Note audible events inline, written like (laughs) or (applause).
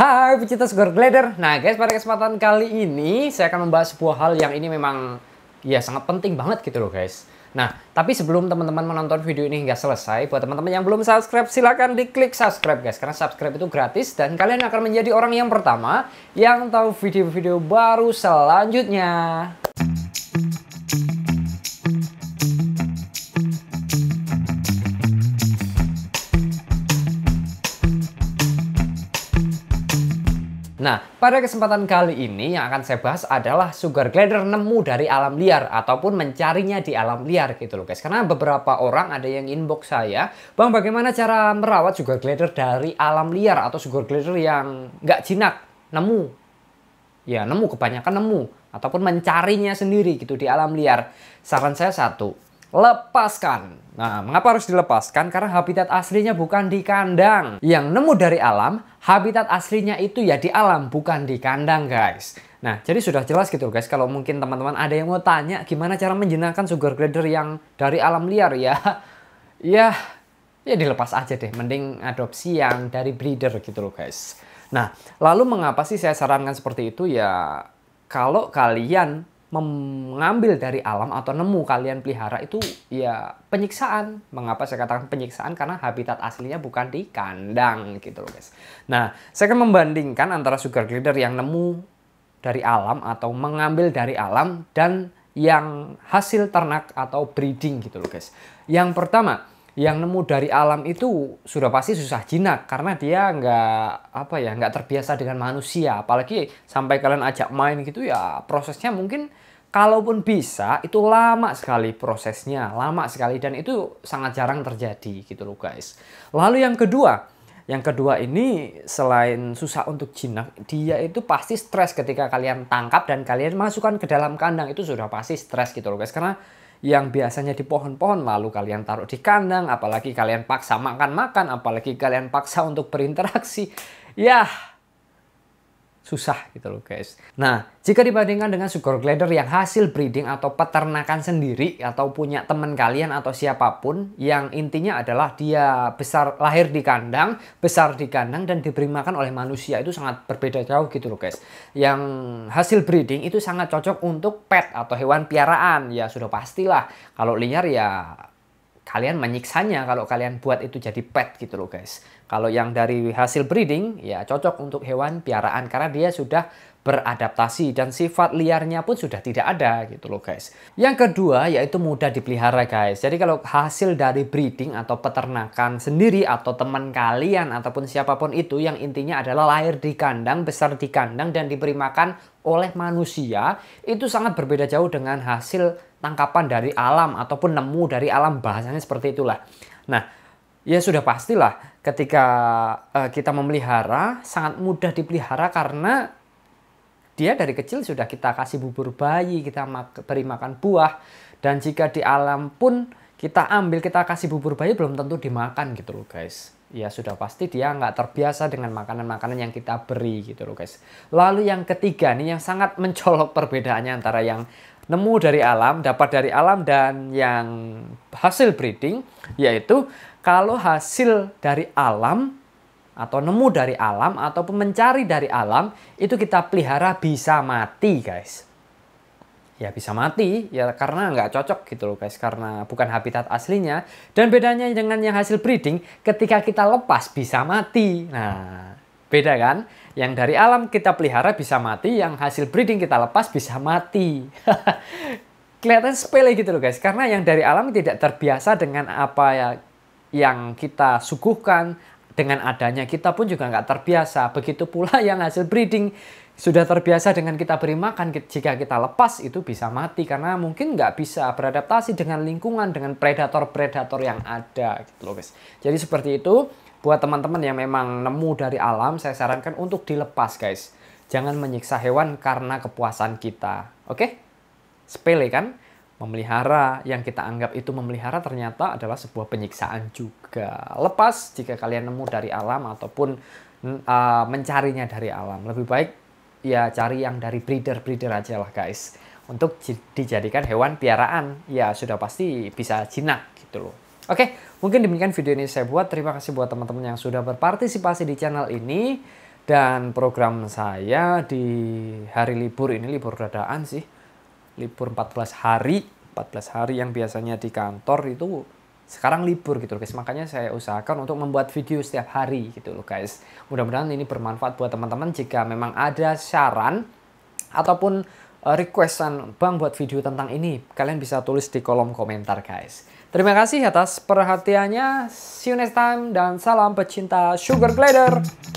Hai pecinta Sugar Glider. Nah guys, pada kesempatan kali ini saya akan membahas sebuah hal yang ini memang ya sangat penting banget gitu loh guys. Nah, tapi sebelum teman-teman menonton video ini hingga selesai, buat teman-teman yang belum subscribe silahkan diklik subscribe guys. Karena subscribe itu gratis dan kalian akan menjadi orang yang pertama yang tahu video-video baru selanjutnya. Nah, pada kesempatan kali ini yang akan saya bahas adalah sugar glider nemu dari alam liar ataupun mencarinya di alam liar gitu loh guys. Karena beberapa orang ada yang inbox saya, Bang bagaimana cara merawat sugar glider dari alam liar atau sugar glider yang nggak jinak, nemu. Ya nemu, kebanyakan nemu. Ataupun mencarinya sendiri gitu di alam liar. Saran saya satu, lepaskan. Nah, mengapa harus dilepaskan? Karena habitat aslinya bukan di kandang. Yang nemu dari alam, habitat aslinya itu ya di alam, bukan di kandang, guys. Nah, jadi sudah jelas gitu guys. Kalau mungkin teman-teman ada yang mau tanya gimana cara menjinakkan sugar glider yang dari alam liar ya. (laughs) Ya, ya dilepas aja deh. Mending adopsi yang dari breeder gitu loh, guys. Nah, lalu mengapa sih saya sarankan seperti itu ya? Kalau kalian mengambil dari alam atau nemu kalian pelihara itu ya penyiksaan. Mengapa saya katakan penyiksaan? Karena habitat aslinya bukan di kandang gitu loh guys. Nah, saya akan membandingkan antara sugar glider yang nemu dari alam atau mengambil dari alam dan yang hasil ternak atau breeding gitu loh guys. Yang pertama, yang nemu dari alam itu sudah pasti susah jinak karena dia nggak apa ya nggak terbiasa dengan manusia apalagi sampai kalian ajak main gitu ya prosesnya mungkin kalaupun bisa itu lama sekali prosesnya lama sekali dan itu sangat jarang terjadi gitu loh guys lalu yang kedua yang kedua ini selain susah untuk jinak, dia itu pasti stres ketika kalian tangkap dan kalian masukkan ke dalam kandang itu sudah pasti stres gitu loh guys. Karena yang biasanya di pohon-pohon lalu kalian taruh di kandang, apalagi kalian paksa makan-makan, apalagi kalian paksa untuk berinteraksi. ya susah gitu loh guys. Nah, jika dibandingkan dengan sugar glider yang hasil breeding atau peternakan sendiri atau punya teman kalian atau siapapun yang intinya adalah dia besar lahir di kandang, besar di kandang dan diberi makan oleh manusia itu sangat berbeda jauh gitu loh guys. Yang hasil breeding itu sangat cocok untuk pet atau hewan piaraan ya sudah pastilah. Kalau liar ya kalian menyiksanya kalau kalian buat itu jadi pet gitu loh guys. Kalau yang dari hasil breeding ya cocok untuk hewan piaraan karena dia sudah beradaptasi dan sifat liarnya pun sudah tidak ada gitu loh guys. Yang kedua yaitu mudah dipelihara guys. Jadi kalau hasil dari breeding atau peternakan sendiri atau teman kalian ataupun siapapun itu yang intinya adalah lahir di kandang, besar di kandang dan diberi makan oleh manusia itu sangat berbeda jauh dengan hasil tangkapan dari alam ataupun nemu dari alam bahasanya seperti itulah. Nah, ya sudah pastilah ketika uh, kita memelihara sangat mudah dipelihara karena dia dari kecil sudah kita kasih bubur bayi, kita mak beri makan buah dan jika di alam pun kita ambil kita kasih bubur bayi belum tentu dimakan gitu loh guys. Ya sudah pasti dia nggak terbiasa dengan makanan-makanan yang kita beri gitu loh guys. Lalu yang ketiga nih yang sangat mencolok perbedaannya antara yang nemu dari alam, dapat dari alam dan yang hasil breeding yaitu kalau hasil dari alam atau nemu dari alam ataupun mencari dari alam itu kita pelihara bisa mati guys ya bisa mati ya karena nggak cocok gitu loh guys karena bukan habitat aslinya dan bedanya dengan yang hasil breeding ketika kita lepas bisa mati nah Beda kan? Yang dari alam kita pelihara bisa mati, yang hasil breeding kita lepas bisa mati. (laughs) Kelihatan sepele gitu loh guys, karena yang dari alam tidak terbiasa dengan apa ya, yang kita suguhkan, dengan adanya kita pun juga nggak terbiasa. Begitu pula (laughs) yang hasil breeding sudah terbiasa dengan kita beri makan, jika kita lepas itu bisa mati karena mungkin nggak bisa beradaptasi dengan lingkungan, dengan predator-predator yang ada gitu loh guys. Jadi seperti itu buat teman-teman yang memang nemu dari alam, saya sarankan untuk dilepas guys. Jangan menyiksa hewan karena kepuasan kita. Oke? Sepele kan? Memelihara yang kita anggap itu memelihara ternyata adalah sebuah penyiksaan juga. Lepas jika kalian nemu dari alam ataupun uh, mencarinya dari alam. Lebih baik ya cari yang dari breeder-breeder aja lah guys. Untuk dijadikan hewan piaraan ya sudah pasti bisa jinak gitu loh. Oke, mungkin demikian video ini saya buat. Terima kasih buat teman-teman yang sudah berpartisipasi di channel ini. Dan program saya di hari libur ini, libur dadaan sih. Libur 14 hari, 14 hari yang biasanya di kantor itu sekarang libur gitu loh guys. Makanya saya usahakan untuk membuat video setiap hari gitu loh guys. Mudah-mudahan ini bermanfaat buat teman-teman jika memang ada saran ataupun Eh, requestan Bang buat video tentang ini, kalian bisa tulis di kolom komentar guys. Terima kasih atas perhatiannya. See you next time dan salam pecinta Sugar Glider.